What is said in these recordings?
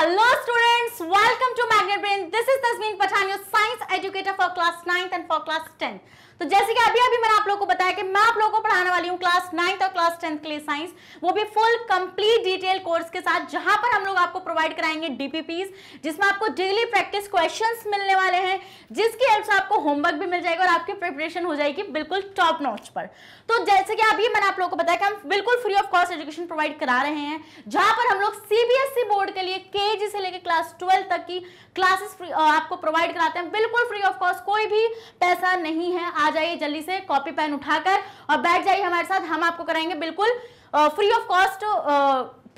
Hello students, welcome to Magnet Brain. This is Tasmin Pathan, your science educator for class 9th and for class 10. तो जैसे कि अभी अभी मैंने आप लोगों को बताया कि मैं आप लोगों को पढ़ाने वाली हूँ क्लास नाइन्थ और क्लास टेंथ के लिए साइंस वो भी फुल कंप्लीट डिटेल कोर्स के साथ जहां पर हम लोग आपको प्रोवाइड कराएंगे डीपीपीज जिसमें आपको डेली प्रैक्टिस क्वेश्चन मिलने वाले हैं जिसकी हेल्प से आपको होमवर्क भी मिल जाएगा और आपकी प्रिपरेशन हो जाएगी बिल्कुल टॉप नॉच पर तो जैसे कि अभी मैंने आप लोगों को बताया कि हम बिल्कुल free of cost education provide करा रहे हैं जहां पर हम लोग सीबीएसई बोर्ड e के लिए के से लेकर क्लास ट्वेल्व तक की क्लासेस आपको प्रोवाइड कराते हैं बिल्कुल फ्री ऑफ कॉस्ट कोई भी पैसा नहीं है आ जाइए जल्दी से कॉपी पेन उठाकर और बैठ जाइए हमारे साथ हम आपको कराएंगे बिल्कुल फ्री ऑफ कॉस्ट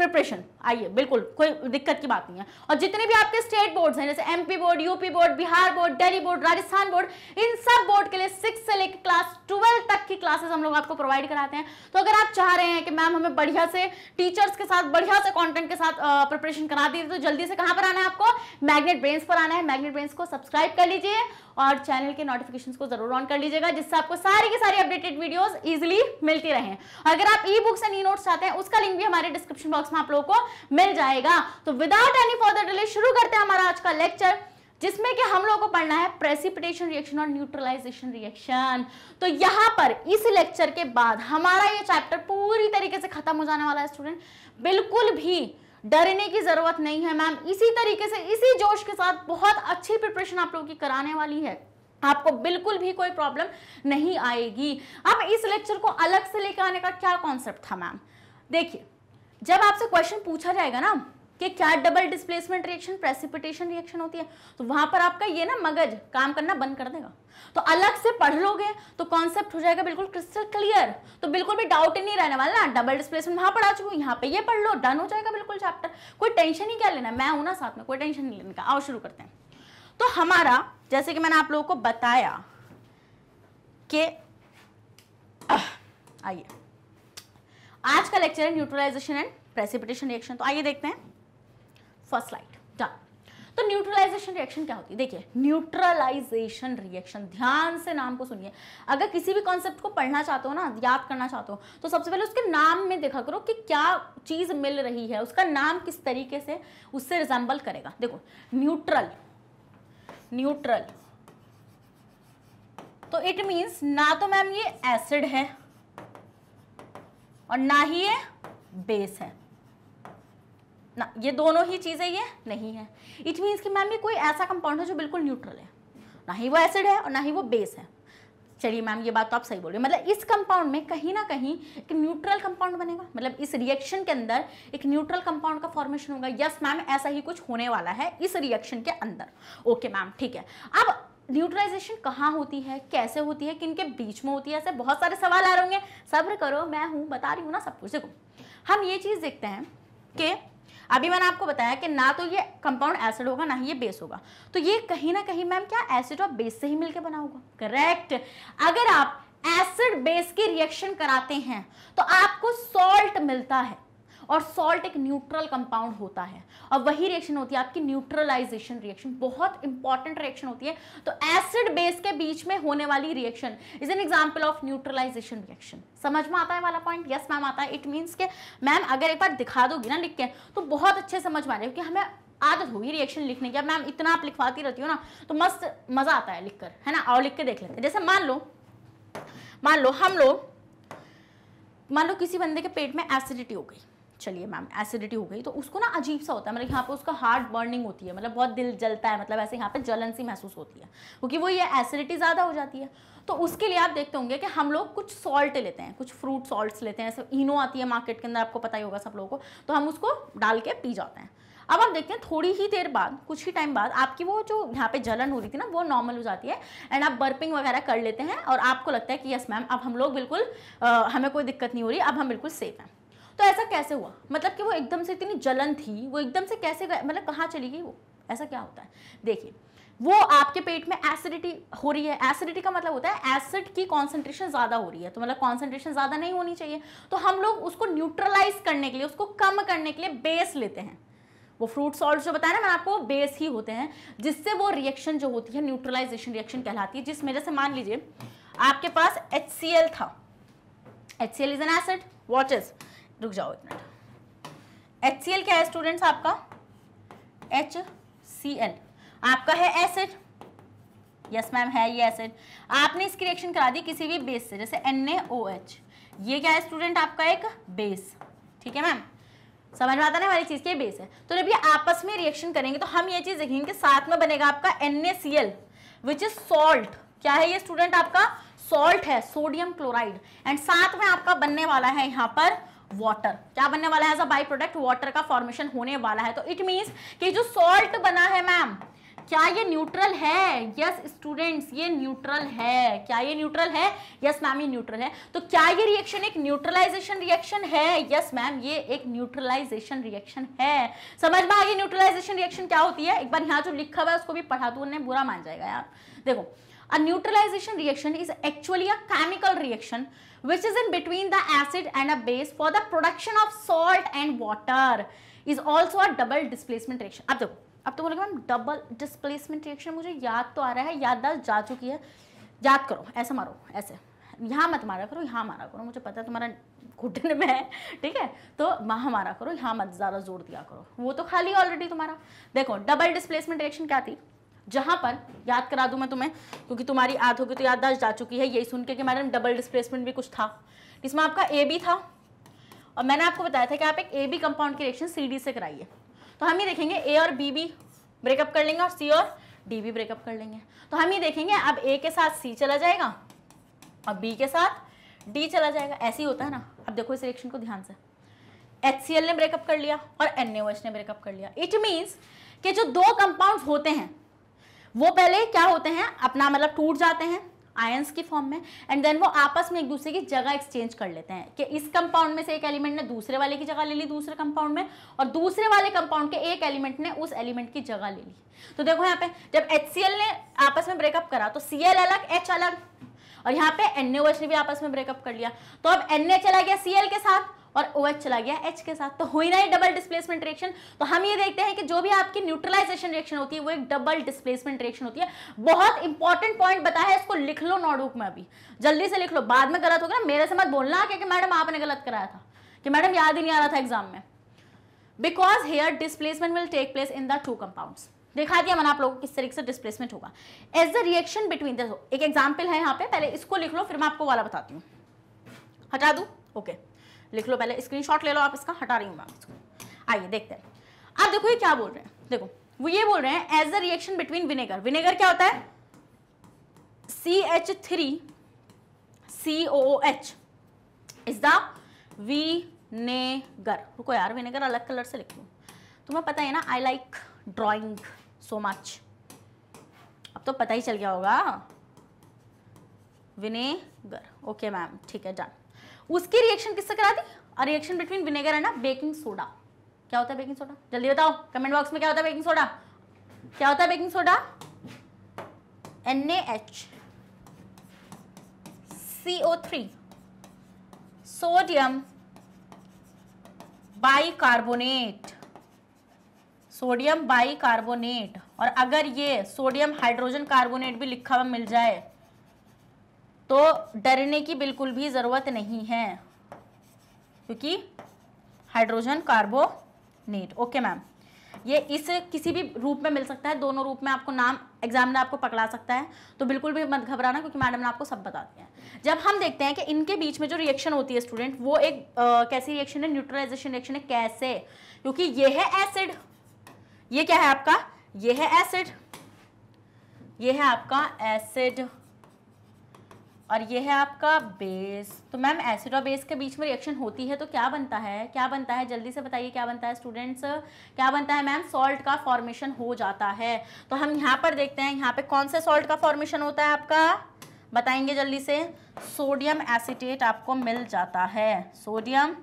प्रिपरेशन आइए बिल्कुल कोई दिक्कत की बात नहीं है और जितने भी आपके स्टेट बोर्ड्स हैं जैसे MP board UP board Bihar board Delhi board Rajasthan board इन सब बोर्ड के लिए सिक्स से लेकर क्लास ट्वेल्व तक की क्लासेस हम लोग आपको प्रोवाइड कराते हैं तो अगर आप चाह रहे हैं कि मैम हमें बढ़िया से टीचर्स के साथ बढ़िया से कॉन्टेंट के साथ प्रिपरेशन करा दी तो जल्दी से कहाँ पर आना है आपको मैग्नेट ब्रेन्स पर आना है मैग्नेट ब्रेन्स को सब्सक्राइब कर लीजिए और चैनल के नोटिफिकेशन को जरूर ऑन कर लीजिएगा जिससे आपको सारी की सारी अपडेटेड वीडियोस इजीली मिलती रहें अगर आप e books and e notes चाहते हैं उसका लिंक भी हमारे डिस्क्रिप्शन बॉक्स में आप लोगों को मिल जाएगा तो विदाउट एनी फर्दर डिले शुरू करते हैं हमारा आज का लेक्चर जिसमें कि हम लोगों को पढ़ना है प्रेसिपिटेशन रिएक्शन और न्यूट्रलाइजेशन रिएक्शन तो यहां पर इस लेक्चर के बाद हमारा ये चैप्टर पूरी तरीके से खत्म हो जाने वाला है स्टूडेंट बिल्कुल भी डरने की ज़रूरत नहीं है मैम इसी तरीके से इसी जोश के साथ बहुत अच्छी प्रिपरेशन आप लोगों की कराने वाली है आपको बिल्कुल भी कोई प्रॉब्लम नहीं आएगी अब इस लेक्चर को अलग से लेकर आने का क्या कॉन्सेप्ट था मैम देखिए जब आपसे क्वेश्चन पूछा जाएगा ना कि क्या double displacement reaction precipitation reaction होती है तो वहां पर आपका ये ना मगज काम करना बंद कर देगा तो अलग से पढ़ लोगे तो कॉन्सेप्ट हो जाएगा बिल्कुल क्रिस्टल क्लियर तो बिल्कुल भी डाउट ही नहीं रहने वाला ना डबल डिस्प्लेसमेंट वहां पढ़ा चुकी हूँ यहाँ पे ये पढ़ लो डन हो जाएगा बिल्कुल चैप्टर कोई टेंशन ही क्या लेना मैं हूं ना साथ में कोई टेंशन नहीं लेने का आओ शुरू करते हैं तो हमारा जैसे कि मैंने आप लोगों को बताया कि आइए आज का लेक्चर है न्यूट्रलाइजेशन एंड प्रेसिपिटेशन रिएक्शन तो आइए देखते हैं फर्स्ट स्लाइड डन तो न्यूट्रलाइजेशन रिएक्शन क्या होती है देखिए न्यूट्रलाइजेशन रिएक्शन ध्यान से नाम को सुनिए अगर किसी भी कॉन्सेप्ट को पढ़ना चाहते हो ना याद करना चाहते हो तो सबसे पहले उसके नाम में देखा करो कि क्या चीज़ मिल रही है उसका नाम किस तरीके से उससे रिजेंबल करेगा देखो न्यूट्रल न्यूट्रल तो इट मीन्स ना तो मैम ये एसिड है और ना ही ये बेस है ना ये दोनों ही चीज़ें ये नहीं है इट मीन्स कि मैम ये कोई ऐसा कंपाउंड है जो बिल्कुल न्यूट्रल है ना ही वो एसिड है और ना ही वो बेस है चलिए मैम ये बात तो आप सही बोल रहे हो मतलब इस कंपाउंड में कहीं ना कहीं एक न्यूट्रल कंपाउंड बनेगा मतलब इस रिएक्शन के अंदर एक न्यूट्रल कंपाउंड का फॉर्मेशन होगा यस मैम ऐसा ही कुछ होने वाला है इस रिएक्शन के अंदर ओके मैम ठीक है अब न्यूट्रलाइजेशन कहाँ होती है कैसे होती है किन के बीच में होती है ऐसे बहुत सारे सवाल आ रहे होंगे सब्र करो मैं हूँ बता रही हूँ ना सब कुछ देखो हम ये चीज़ देखते हैं कि अभी मैंने आपको बताया कि ना तो ये कंपाउंड एसिड होगा ना ही ये बेस होगा तो ये कहीं ना कहीं मैम क्या एसिड और बेस से ही मिलकर बना होगा करेक्ट अगर आप एसिड बेस की रिएक्शन कराते हैं तो आपको सॉल्ट मिलता है और सॉल्ट एक न्यूट्रल कंपाउंड होता है और वही रिएक्शन होती है आपकी न्यूट्रलाइजेशन रिएक्शन बहुत इंपॉर्टेंट रिएक्शन होती है तो एसिड बेस के बीच में होने वाली reaction is an example of neutralisation reaction समझ में आता है वाला पॉइंट यस मैम आता है इट मीन्स के मैम अगर एक बार दिखा दोगी ना लिख के तो बहुत अच्छे समझ में आ क्योंकि हमें आदत होगी रिएक्शन लिखने की अब मैम इतना आप लिखवाती रहती हो ना तो मस्त मज़ा आता है लिखकर है ना और लिख के देख लेते हैं जैसे मान लो मान लो हम लोग मान लो किसी बंदे के पेट में एसिडिटी हो गई चलिए मैम एसिडिटी हो गई तो उसको ना अजीब सा होता है मतलब यहाँ पे उसका हार्ट बर्निंग होती है मतलब बहुत दिल जलता है मतलब ऐसे यहाँ पे जलन सी महसूस होती है क्योंकि वो ये एसिडिटी ज़्यादा हो जाती है तो उसके लिए आप देखते होंगे कि हम लोग कुछ सॉल्ट लेते हैं कुछ फ्रूट सॉल्ट लेते हैं सब इनो आती है मार्केट के अंदर आपको पता ही होगा सब लोगों को तो हम उसको डाल के पी जाते हैं अब आप देखते हैं थोड़ी ही देर बाद कुछ ही टाइम बाद आपकी वो जो यहाँ पे जलन हो रही थी ना वो नॉर्मल हो जाती है एंड आप बर्पिंग वगैरह कर लेते हैं और आपको लगता है कि यस मैम अब हम लोग बिल्कुल आ, हमें कोई दिक्कत नहीं हो रही अब हम बिल्कुल सेफ हैं तो ऐसा कैसे हुआ मतलब कि वो एकदम से इतनी जलन थी वो एकदम से कैसे मतलब कहाँ चली गई वो ऐसा क्या होता है देखिए वो आपके पेट में एसिडिटी हो रही है एसिडिटी का मतलब होता है एसिड की कॉन्सेंट्रेशन ज़्यादा हो रही है तो मतलब कॉन्सेंट्रेशन ज़्यादा नहीं होनी चाहिए तो हम लोग उसको न्यूट्रलाइज करने के लिए उसको कम करने के लिए बेस लेते हैं वो फ्रूट सॉल्ट जो बताया ना मैंने आपको बेस ही होते हैं जिससे वो रिएक्शन जो होती है न्यूट्रलाइजेशन रिएक्शन कहलाती है जिसमें जैसे मान लीजिए आपके पास एच था H C L is an acid watches रुक जाओ एक मिनट एच सी एल क्या है स्टूडेंट्स आपका एच सी एल आपका है एसिड यस मैम है ये एसिड आपने इसकी रिएक्शन करा दी किसी भी बेस से जैसे एन ये क्या है स्टूडेंट आपका एक बेस ठीक है मैम समझ में आता ना हमारी चीज़ के बेस है तो जब ये आपस में रिएक्शन करेंगे तो हम ये चीज़ देखेंगे कि साथ में बनेगा आपका N A C L which is salt क्या है ये स्टूडेंट आपका सॉल्ट है सोडियम क्लोराइड एंड साथ में आपका बनने वाला है यहाँ पर वाटर क्या बनने वाला है as a by product water का फॉर्मेशन होने वाला है तो इट मीन्स कि जो सॉल्ट बना है मैम क्या ये न्यूट्रल है यस स्टूडेंट्स ये न्यूट्रल है क्या ये न्यूट्रल है यस मैम ये न्यूट्रल है तो क्या ये रिएक्शन एक न्यूट्रलाइजेशन रिएक्शन है यस मैम ये एक न्यूट्रलाइजेशन रिएक्शन है समझ में आ न्यूट्रलाइजेशन रिएक्शन क्या होती है एक बार यहाँ जो लिखा हुआ है उसको भी पढ़ा दू उन्हें बुरा मान जाएगा यार देखो a neutralisation reaction is actually a chemical reaction which is in between the acid and a base for the production of salt and water is also a double displacement reaction. अब देखो अब तो बोलेगा मैम डबल डिस्प्लेसमेंट रिएक्शन मुझे याद तो आ रहा है याददाश्त जा चुकी है याद करो ऐसा मारो ऐसे यहाँ मत मारा करो यहाँ मारा करो मुझे पता है तुम्हारा घुटने में है ठीक है तो वहाँ मारा करो यहाँ मत ज़्यादा जोर दिया करो वो तो खाली ऑलरेडी तुम्हारा देखो डबल डिस्प्लेसमेंट रिएक्शन क्या थी जहाँ पर याद करा दूँ मैं तुम्हें क्योंकि तुम्हारी आंखों की तो याददाश्त जा चुकी है यही सुन के कि मैडम डबल डिस्प्लेसमेंट भी कुछ था इसमें आपका ए बी था और मैंने आपको बताया था कि आप एक ए बी कंपाउंड की रिएक्शन सी डी से कराइए तो हम ये देखेंगे ए और बी भी ब्रेकअप कर लेंगे और सी और डी भी ब्रेकअप कर लेंगे तो हम ये देखेंगे अब ए के साथ सी चला जाएगा और बी के साथ डी चला जाएगा ऐसे ही होता है ना अब देखो इस रिएक्शन को ध्यान से एच सी एल ने ब्रेकअप कर लिया और एन ने ब्रेकअप कर लिया इट मीन्स कि जो दो कंपाउंड होते हैं वो पहले क्या होते हैं अपना मतलब टूट जाते हैं आयंस के फॉर्म में एंड देन वो आपस में एक दूसरे की जगह एक्सचेंज कर लेते हैं कि इस कंपाउंड में से एक एलिमेंट ने दूसरे वाले की जगह ले ली दूसरे कंपाउंड में और दूसरे वाले कंपाउंड के एक एलिमेंट ने उस एलिमेंट की जगह ले ली तो देखो यहाँ पे जब एच ने आपस में ब्रेकअप करा तो सी अलग एच अलग और यहाँ पे एन ने भी आपस में ब्रेकअप कर लिया तो अब एन चला गया सी के साथ और ओ OH चला गया एच के साथ तो हुई ना ही डबल डिस्प्लेसमेंट रिएक्शन तो हम ये देखते हैं कि जो भी आपकी न्यूट्रलाइजेशन रिएक्शन होती है वो एक डबल डिस्प्लेसमेंट रिएक्शन होती है बहुत इंपॉर्टेंट पॉइंट बताया इसको लिख लो नोटबुक में अभी जल्दी से लिख लो बाद में गलत होगा ना मेरे से मत बोलना क्योंकि मैडम आपने गलत कराया था कि मैडम याद ही नहीं आ रहा था एग्जाम में because here displacement will take place in the two compound दिखा दिया मैंने आप लोगों को किस तरीके से डिस्प्लेसमेंट होगा as the reaction between the एक एग्जाम्पल है यहाँ पे पहले इसको लिख लो फिर मैं आपको वाला बताती हूँ हटा दू ओके okay. लिख लो पहले शॉट ले लो आप इसका हटा रही हूँ मैं इसको आइए देखते हैं आप देखो ये क्या बोल रहे हैं देखो वो ये बोल रहे हैं as a reaction between vinegar vinegar क्या होता है C H three C O H is the vinegar रुको यार विनेगर अलग कलर से लिख लू तुम्हें पता है ना I like drawing so much अब तो पता ही चल गया होगा विनेगर ओके मैम ठीक है डन उसकी रिएक्शन किससे करा दी reaction between vinegar and baking soda क्या होता है बेकिंग सोडा जल्दी बताओ कमेंट बॉक्स में क्या होता है बेकिंग सोडा क्या होता है baking soda N H C O three sodium bicarbonate sodium bicarbonate और अगर ये सोडियम हाइड्रोजन कार्बोनेट भी लिखा हुआ मिल जाए तो डरने की बिल्कुल भी ज़रूरत नहीं है क्योंकि हाइड्रोजन कार्बोनेट ओके मैम ये इस किसी भी रूप में मिल सकता है दोनों रूप में आपको नाम एग्जाम में आपको पकड़ा सकता है तो बिल्कुल भी मत घबराना क्योंकि मैडम ने आपको सब बता दिया है जब हम देखते हैं कि इनके बीच में जो रिएक्शन होती है स्टूडेंट वो एक आ, कैसी रिएक्शन है न्यूट्रलाइजेशन रिएक्शन है कैसे क्योंकि ये है एसिड ये क्या है आपका ये है एसिड ये है आपका एसिड और ये है आपका बेस तो मैम एसिड और बेस के बीच में रिएक्शन होती है तो क्या बनता है क्या बनता है जल्दी से बताइए क्या बनता है स्टूडेंट्स क्या बनता है मैम सॉल्ट का फॉर्मेशन हो जाता है तो हम यहाँ पर देखते हैं यहाँ पे कौन से सॉल्ट का फॉर्मेशन होता है आपका बताएंगे जल्दी से सोडियम एसिटेट आपको मिल जाता है सोडियम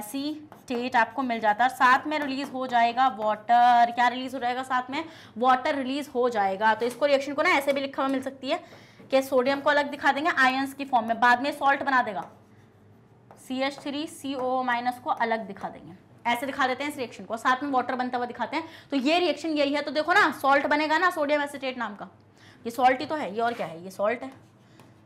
एसीटेट आपको मिल जाता है साथ में रिलीज हो जाएगा वाटर क्या रिलीज हो जाएगा साथ में वाटर रिलीज हो जाएगा तो इसको रिएक्शन को ना ऐसे भी लिखा हुआ मिल सकती है कि सोडियम को अलग दिखा देंगे आयंस की फॉर्म में बाद में सॉल्ट बना देगा C H three C O minus को अलग दिखा देंगे ऐसे दिखा देते हैं इस रिएक्शन को साथ में वाटर बनता हुआ दिखाते हैं तो ये रिएक्शन यही है तो देखो ना सॉल्ट बनेगा ना सोडियम एसिटेट नाम का ये सॉल्ट ही तो है ये और क्या है ये सॉल्ट है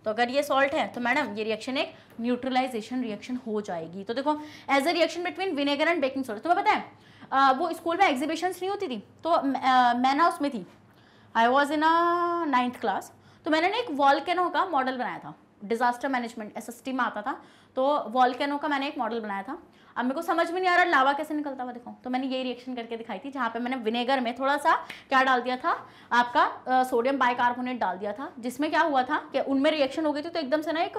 तो अगर ये सॉल्ट है तो मैडम ये रिएक्शन एक न्यूट्रलाइजेशन रिएक्शन हो जाएगी तो देखो as a reaction between vinegar and baking soda तुम्हें पता है वो स्कूल में एग्जीबिशंस नहीं होती थी तो मैं ना उसमें थी I was in a ninth class तो मैंने ना एक वॉलकैनो का मॉडल बनाया था डिज़ास्टर मैनेजमेंट एस में आता था तो वॉलकैनो का मैंने एक मॉडल बनाया था अब मेरे को समझ में नहीं आ रहा लावा कैसे निकलता हुआ दिखाऊँ तो मैंने ये रिएक्शन करके दिखाई थी जहाँ पे मैंने विनेगर में थोड़ा सा क्या डाल दिया था आपका सोडियम बाइकार्बोनेट डाल दिया था जिसमें क्या हुआ था कि उनमें रिएक्शन हो गई थी तो एकदम से ना एक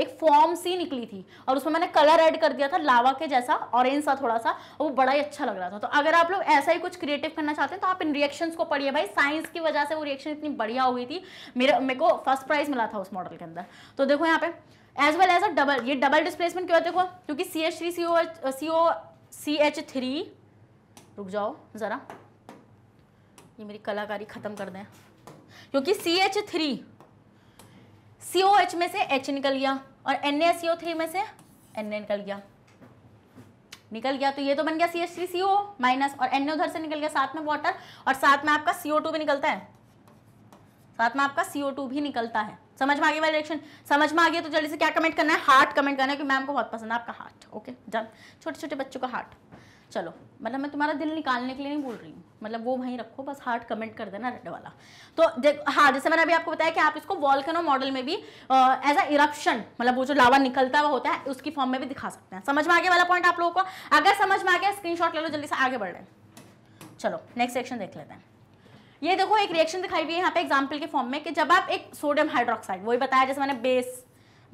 एक फॉर्म सी निकली थी और उसमें मैंने कलर एड कर दिया था लावा के जैसा ऑरेंज सा थोड़ा सा और वो बड़ा ही अच्छा लग रहा था तो अगर आप लोग ऐसा ही कुछ क्रिएटिव करना चाहते हैं तो आप इन रिएक्शन को पढ़िए भाई साइंस की वजह से वो रिएक्शन इतनी बढ़िया हो गई थी मेरे मेरे को फर्स्ट प्राइज मिला था उस मॉडल के अंदर तो देखो यहाँ पे as well as a double ये डबल डिस्प्लेसमेंट क्यों है देखो क्योंकि C H three C O H C O C H three रुक जाओ ज़रा ये मेरी कलाकारी ख़त्म कर दें क्योंकि C H three C O H में से एच निकल गया और N A C O three में से एन ए निकल गया निकल गया तो ये तो बन गया C H three C O minus और एन ए उधर से निकल गया साथ में वाटर और साथ में आपका सी ओ टू भी निकलता है साथ में आपका सी ओ टू भी निकलता है समझ में आ गया वाला समझ में आ गया तो जल्दी से क्या कमेंट करना है हार्ट कमेंट करना है कि मैम को बहुत पसंद है आपका हार्ट ओके जान छोटे छोटे बच्चों का हार्ट चलो मतलब मैं तुम्हारा दिल निकालने के लिए नहीं बोल रही हूँ मतलब वो वहीं रखो बस हार्ट कमेंट कर देना रेड वाला तो हाँ जैसे मैंने अभी आपको बताया कि आप इसको वॉल्कनो मॉडल में भी एज अ इरप्शन मतलब वो जो लावा निकलता हुआ होता है उसकी फॉर्म में भी दिखा सकते हैं समझ में आगे वाला पॉइंट आप लोगों को अगर समझ में आ गया स्क्रीन ले लो जल्दी से आगे बढ़ रहे चलो नेक्स्ट सेक्शन देख लेते हैं ये देखो एक रिएक्शन दिखाई हुई है यहाँ पे एग्जाम्पल के फॉर्म में कि जब आप एक सोडियम हाइड्रोक्साइड वही बताया जैसे मैंने बेस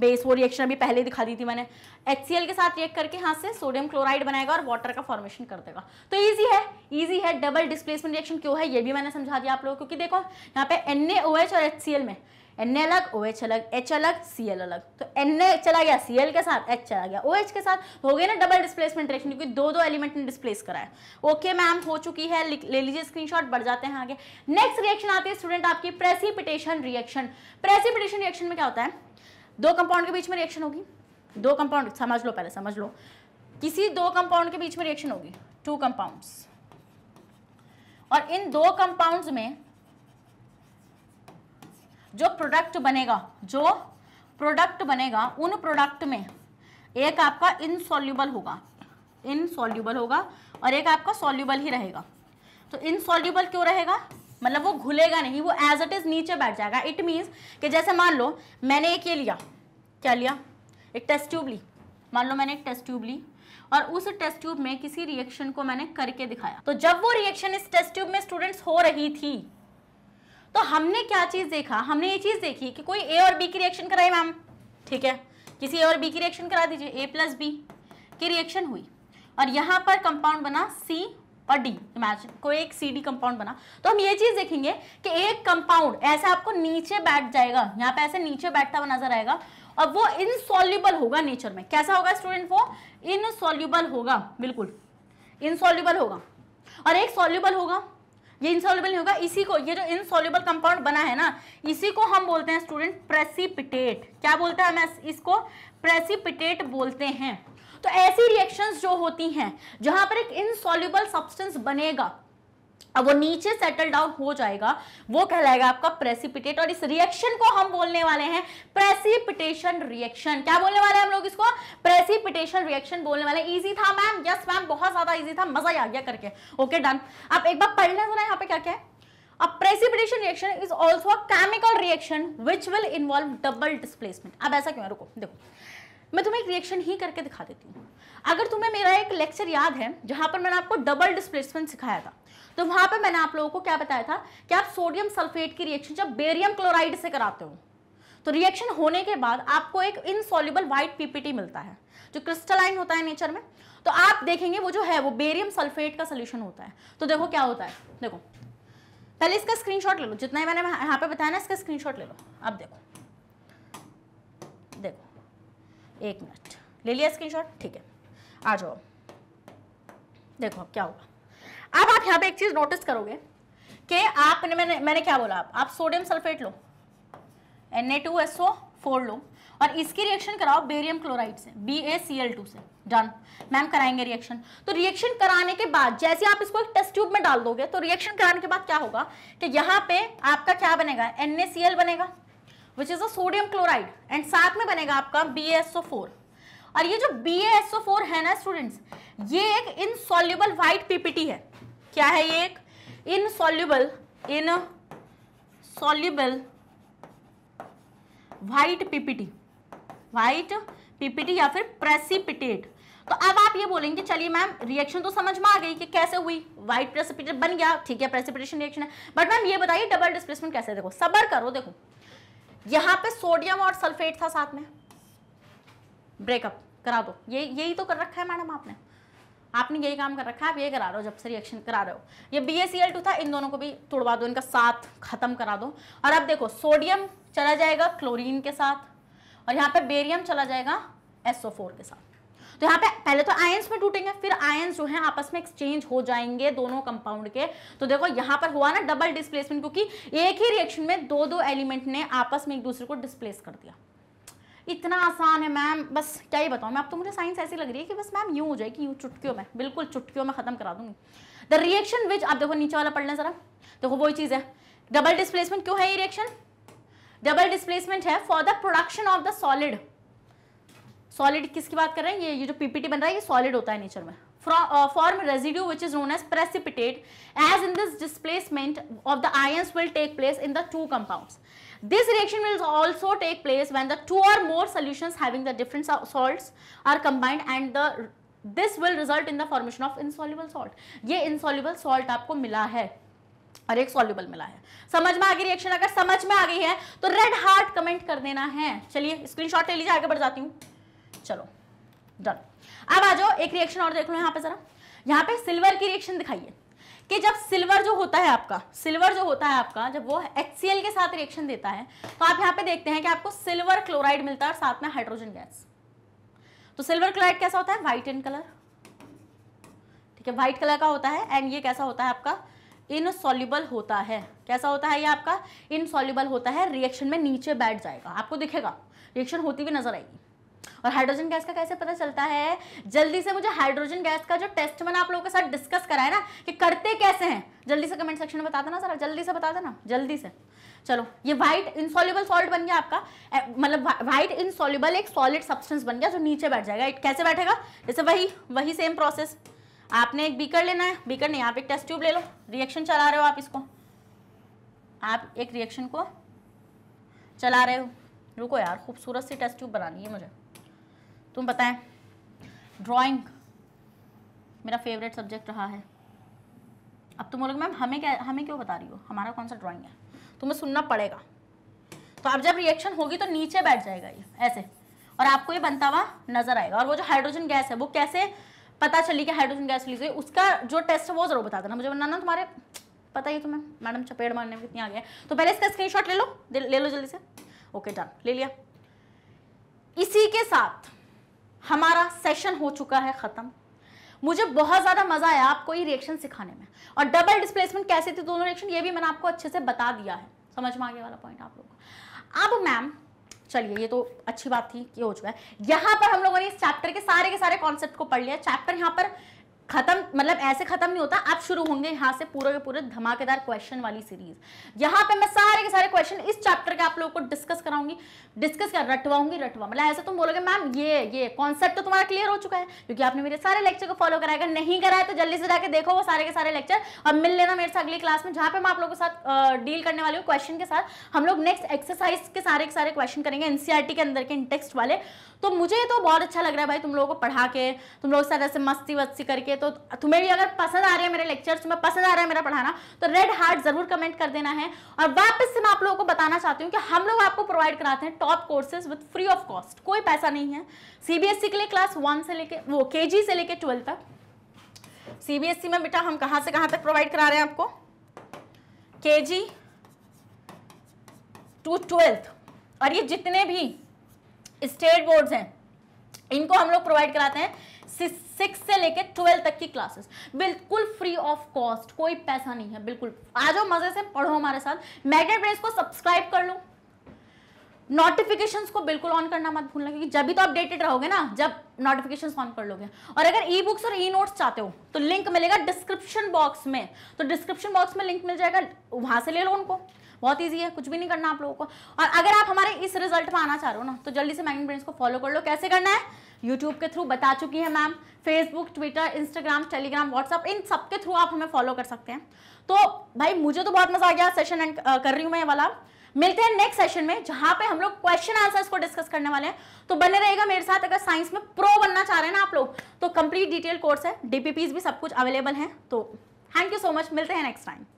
बेस वो रिएक्शन अभी पहले दिखा दी थी मैंने एच के साथ रिएक्ट करके यहाँ से सोडियम क्लोराइड बनाएगा और वाटर का फॉर्मेशन कर देगा तो ईजी है इजी है डबल डिस्प्लेसमेंट रिएक्शन क्यों है ये भी मैंने समझा दिया आप लोगों को क्योंकि देखो यहाँ पे एन और एच में एन ए अलग ओ एच अलग एच अलग सी एल अलग तो एन ए चला गया सी के साथ एच चला गया ओ एच के साथ हो गया ना डबल डिस्प्लेसमेंट रिएक्शन क्योंकि दो दो एलिमेंट ने डिस्प्लेस करा है ओके मैम हो चुकी है ले लीजिए स्क्रीनशॉट बढ़ जाते हैं आगे नेक्स्ट रिएक्शन आती है स्टूडेंट आपकी प्रेसिपिटेशन रिएक्शन प्रेसिपिटेशन रिएक्शन में क्या होता है दो कंपाउंड के बीच में रिएक्शन होगी दो कंपाउंड समझ लो पहले समझ लो किसी दो कंपाउंड के बीच में रिएक्शन होगी टू कंपाउंड्स और इन दो कंपाउंड्स में जो प्रोडक्ट बनेगा जो प्रोडक्ट बनेगा उन प्रोडक्ट में एक आपका इनसॉल्यूबल होगा इनसॉल्यूबल होगा और एक आपका सॉल्यूबल ही रहेगा तो इनसॉल्यूबल क्यों रहेगा मतलब वो घुलेगा नहीं वो एज इट इज़ नीचे बैठ जाएगा इट मीन्स कि जैसे मान लो मैंने एक ये लिया क्या लिया एक टेस्ट ट्यूब ली मान लो मैंने एक टेस्ट ट्यूब ली और उस टेस्ट ट्यूब में किसी रिएक्शन को मैंने करके दिखाया तो जब वो रिएक्शन इस टेस्ट ट्यूब में स्टूडेंट्स हो रही थी तो हमने क्या चीज़ देखा हमने ये चीज़ देखी कि कोई ए और बी की रिएक्शन कराई मैम ठीक है किसी ए और बी की रिएक्शन करा दीजिए ए प्लस बी की रिएक्शन हुई और यहाँ पर कंपाउंड बना सी और डी इमेजिन कोई एक सी डी कंपाउंड बना तो हम ये चीज़ देखेंगे कि एक कंपाउंड ऐसा आपको नीचे बैठ जाएगा यहाँ पे ऐसे नीचे बैठता हुआ नजर आएगा और वो इनसॉल्यूबल होगा नेचर में कैसा होगा स्टूडेंट वो इनसॉल्यूबल होगा बिल्कुल इनसॉल्यूबल होगा और एक सॉल्यूबल होगा ये इनसॉल्यूबल नहीं होगा इसी को ये जो इनसॉल्यूबल कंपाउंड बना है ना इसी को हम बोलते हैं स्टूडेंट प्रेसिपिटेट क्या बोलते हैं हम इसको प्रेसिपिटेट बोलते हैं तो ऐसी रिएक्शंस जो होती हैं जहां पर एक इनसॉल्युबल सब्सटेंस बनेगा अब वो नीचे सेटल डाउन हो जाएगा वो कहलाएगा आपका प्रेसिपिटेट और इस रिएक्शन को हम बोलने वाले हैं प्रेसिपिटेशन रिएक्शन क्या बोलने वाले हैं हम लोग इसको प्रेसिपिटेशन रिएक्शन बोलने वाले इजी था मैम यस मैम बहुत ज्यादा इजी था मजा आ गया करके ओके डन अब एक बार पढ़ने लें यहाँ पे क्या क्या है precipitation reaction is also chemical reaction which will involve double displacement अब ऐसा क्यों है रुको देखो मैं तुम्हें एक रिएक्शन ही करके दिखा देती हूँ अगर तुम्हें मेरा एक लेक्चर याद है जहां पर मैंने आपको डबल डिस्प्लेसमेंट सिखाया था तो वहां पर मैंने आप लोगों को क्या बताया था कि आप सोडियम सल्फेट की रिएक्शन जब बेरियम क्लोराइड से कराते हो तो रिएक्शन होने के बाद आपको एक इनसॉल्यूबल व्हाइट पीपीटी मिलता है जो क्रिस्टलाइन होता है नेचर में तो आप देखेंगे वो जो है वो बेरियम सल्फेट का सोल्यूशन होता है तो देखो क्या होता है देखो पहले इसका स्क्रीनशॉट ले लो जितना ही मैंने यहाँ पे बताया ना इसका स्क्रीनशॉट ले लो अब देखो देखो एक मिनट ले लिया स्क्रीनशॉट ठीक है आ जाओ देखो क्या होगा अब आप यहाँ पे एक चीज़ नोटिस करोगे कि आपने मैंने मैंने क्या बोला आप आप सोडियम सल्फेट लो N A two S O four लो और इसकी रिएक्शन कराओ बेरियम क्लोराइड से B A C L two से डन मैम कराएंगे रिएक्शन तो रिएक्शन कराने के बाद जैसे आप इसको एक टेस्ट ट्यूब में डाल दोगे तो रिएक्शन कराने के बाद क्या होगा कि यहाँ पे आपका क्या बनेगा एन ए सी एल बनेगा which is a sodium chloride and साथ में बनेगा आपका बी एस ओ फोर और ये जो बी है ना स्टूडेंट्स ये एक इनसॉल्यूबल वाइट पीपीटी है क्या है ये एक insoluble in soluble white PPT white PPT या फिर प्रेसिपिटेट तो अब आप ये बोलेंगे चलिए मैम रिएक्शन तो समझ में आ गई कि कैसे हुई व्हाइट प्रेसिपिटेट बन गया ठीक है प्रेसिपिटेशन रिएक्शन है बट मैम ये बताइए डबल डिस्प्लेसमेंट कैसे देखो सबर करो देखो यहां पे सोडियम और सल्फेट था साथ में ब्रेकअप करा दो ये यही तो कर रखा है मैडम आपने आपने यही काम कर रखा है आप ये करा रहे हो जब से रिएक्शन करा रहे हो ये बी एस टू था इन दोनों को भी तोड़वा दो इनका साथ खत्म करा दो और अब देखो सोडियम चला जाएगा क्लोरीन के साथ और यहाँ पे बेरियम चला जाएगा एसओ के साथ तो यहाँ पे पहले तो आयंस में टूटेंगे फिर आयंस जो है आपस में एक्सचेंज हो जाएंगे दोनों कंपाउंड के तो देखो यहाँ पर हुआ ना डबल डिस्प्लेसमेंट क्योंकि एक ही रिएक्शन में दो दो एलिमेंट ने आपस में एक दूसरे को डिस्प्लेस कर दिया इतना आसान है मैम बस क्या ही बताऊँ मैं आप तो मुझे साइंस ऐसी लग रही है कि बस मैम यूँ हो जाए कि यूँ चुटकियों में बिल्कुल चुटकियों में ख़त्म करा दूँगी द रिएक्शन विच आप देखो नीचे वाला पढ़ लें ज़रा देखो वही चीज़ है डबल डिस्प्लेसमेंट क्यों है ये रिएक्शन डबल डिस्प्लेसमेंट है for the production of the solid solid किसकी बात कर रहे हैं ये ये जो पीपीटी बन रहा है ये सॉलिड होता है नेचर में form residue which is known as precipitate as in this displacement of the ions will take place in the two compounds This reaction will also take place when the two or more solutions having the different salts are combined and the this will result in the formation of insoluble salt ये insoluble salt आपको मिला है और एक soluble मिला है समझ में आ गई रिएक्शन अगर समझ में आ गई है तो रेड हार्ट कमेंट कर देना है चलिए स्क्रीनशॉट ले लीजिए आगे बढ़ जाती हूँ चलो डन अब आ जाओ एक रिएक्शन और देख लो यहाँ पे जरा यहाँ पे सिल्वर की रिएक्शन दिखाइए कि जब सिल्वर जो होता है आपका सिल्वर जो होता है आपका जब वो HCl के साथ रिएक्शन देता है तो आप यहां पे देखते हैं कि आपको सिल्वर क्लोराइड मिलता है और साथ में हाइड्रोजन गैस तो सिल्वर क्लोराइड कैसा होता है व्हाइट इन कलर ठीक है व्हाइट कलर का होता है एंड ये कैसा होता है आपका इनसॉल्यूबल होता है कैसा होता है ये आपका इनसॉल्यूबल होता है रिएक्शन में नीचे बैठ जाएगा आपको दिखेगा रिएक्शन होती हुई नजर आएगी और हाइड्रोजन गैस का कैसे पता चलता है जल्दी से मुझे हाइड्रोजन गैस का जो टेस्ट मैंने आप लोगों के साथ डिस्कस करा है ना कि करते कैसे हैं जल्दी से कमेंट सेक्शन में बता देना सर जल्दी से बता देना जल्दी से चलो ये व्हाइट इंसॉल्युबल सॉल्ट बन गया आपका मतलब व्हाइट इंसॉल्युबल एक सॉलिड सब्सटेंस बन गया जो नीचे बैठ जाएगा कैसे बैठेगा जैसे वही वही सेम प्रोसेस आपने एक बीकर लेना है बीकर नहीं आप एक टेस्ट ट्यूब ले लो रिएक्शन चला रहे हो आप इसको आप एक रिएक्शन को चला रहे हो रुको यार खूबसूरत सी टेस्ट ट्यूब बनानी है मुझे तुम बताएं ड्राइंग मेरा फेवरेट सब्जेक्ट रहा है अब तुम बोलोगे मैम हमें क्या हमें क्यों बता रही हो हमारा कौन सा ड्राइंग है तुम्हें सुनना पड़ेगा तो अब जब रिएक्शन होगी तो नीचे बैठ जाएगा ये ऐसे और आपको ये बनता हुआ नजर आएगा और वो जो हाइड्रोजन गैस है वो कैसे पता चली कि हाइड्रोजन गैस लीजिए उसका जो टेस्ट है वो जरूर बता देना मुझे बनना ना तुम्हारे पता ही तुम्हें मैडम चपेट मारने में कितनी आ गया तो पहले इसका स्क्रीन ले लो ले लो जल्दी से ओके डन ले लिया इसी के साथ हमारा सेशन हो चुका है ख़त्म मुझे बहुत ज़्यादा मज़ा आया आपको ये रिएक्शन सिखाने में और डबल डिस्प्लेसमेंट कैसे थे दोनों रिएक्शन ये भी मैंने आपको अच्छे से बता दिया है समझ में आगे वाला पॉइंट आप लोग अब मैम चलिए ये तो अच्छी बात थी कि हो चुका है यहाँ पर हम लोगों ने इस चैप्टर के सारे के सारे कॉन्सेप्ट को पढ़ लिया चैप्टर यहाँ पर खत्म मतलब ऐसे खत्म नहीं होता अब शुरू होंगे यहां से पूरे के पूरे धमाकेदार क्वेश्चन वाली सीरीज यहाँ पे मैं सारे के सारे क्वेश्चन इस चैप्टर के आप लोगों को डिस्कस कराऊंगी डिस्कस कर रटवाऊंगी रटवा मतलब ऐसे तुम तो बोलोगे मैम ये ये कॉन्सेप्ट तो तुम्हारा क्लियर हो चुका है क्योंकि आपने मेरे सारे लेक्चर को फॉलो कराएगा नहीं कराया तो जल्दी से जाकर देखो वो सारे के सारे लेक्चर और मिल लेना मेरे से अगली क्लास में जहां पर मैं आप लोगों के साथ डील करने वाली हूँ क्वेश्चन के साथ हम लोग नेक्स्ट एक्सरसाइज के सारे के सारे क्वेश्चन करेंगे एनसीआरटी के अंदर के इंटेक्स्ट वाले तो मुझे तो बहुत अच्छा लग रहा है भाई तुम लोगों को पढ़ा के तुम लोग साथ ऐसे मस्ती वस्ती करके है तो तुम्हें भी अगर पसंद आ रहे हैं मेरे लेक्चर्स तुम्हें पसंद आ रहा है मेरा पढ़ाना तो रेड हार्ट जरूर कमेंट कर देना है और वापस से मैं आप लोगों को बताना चाहती हूँ कि हम लोग आपको प्रोवाइड कराते हैं top courses with free of cost कोई पैसा नहीं है सीबीएसई के लिए क्लास वन से लेके वो के से लेके ट्वेल्व तक सीबीएसई में बेटा हम कहाँ से कहाँ तक प्रोवाइड करा रहे हैं आपको के जी टू ट्वेल्थ और ये जितने भी स्टेट बोर्ड्स हैं इनको हम लोग प्रोवाइड कराते हैं सिक्स से लेके ट्वेल्व तक की क्लासेस बिल्कुल फ्री ऑफ कॉस्ट कोई पैसा नहीं है बिल्कुल आ जाओ मजे से पढ़ो हमारे साथ मैग्नेट ब्रेस को सब्सक्राइब कर लो नोटिफिकेशंस को बिल्कुल ऑन करना मत भूलना क्योंकि जब भी तो अपडेटेड रहोगे ना जब नोटिफिकेशंस ऑन कर लोगे और अगर ई बुक्स और ई नोट्स चाहते हो तो लिंक मिलेगा डिस्क्रिप्शन बॉक्स में तो डिस्क्रिप्शन बॉक्स में लिंक मिल जाएगा वहां से ले लो उनको बहुत ईजी है कुछ भी नहीं करना आप लोगों को और अगर आप हमारे इस रिजल्ट में आना चाह रहे हो ना तो जल्दी से मैग्नेट ब्रेन्स को फॉलो कर लो कैसे करना है यूट्यूब के थ्रू बता चुकी है ma'am Facebook Twitter Instagram Telegram WhatsApp इन सब के थ्रू आप हमें फॉलो कर सकते हैं तो भाई मुझे तो बहुत मजा आ गया सेशन एंड कर रही हूँ मैं ये वाला मिलते हैं नेक्स्ट सेशन में जहां पे हम लोग क्वेश्चन आंसर्स को डिस्कस करने वाले हैं तो बने रहेगा मेरे साथ अगर साइंस में प्रो बनना चाह रहे हैं ना आप लोग तो कंप्लीट डिटेल कोर्स है डीपीपीज भी सब कुछ अवेलेबल है तो थैंक यू सो मच मिलते हैं नेक्स्ट टाइम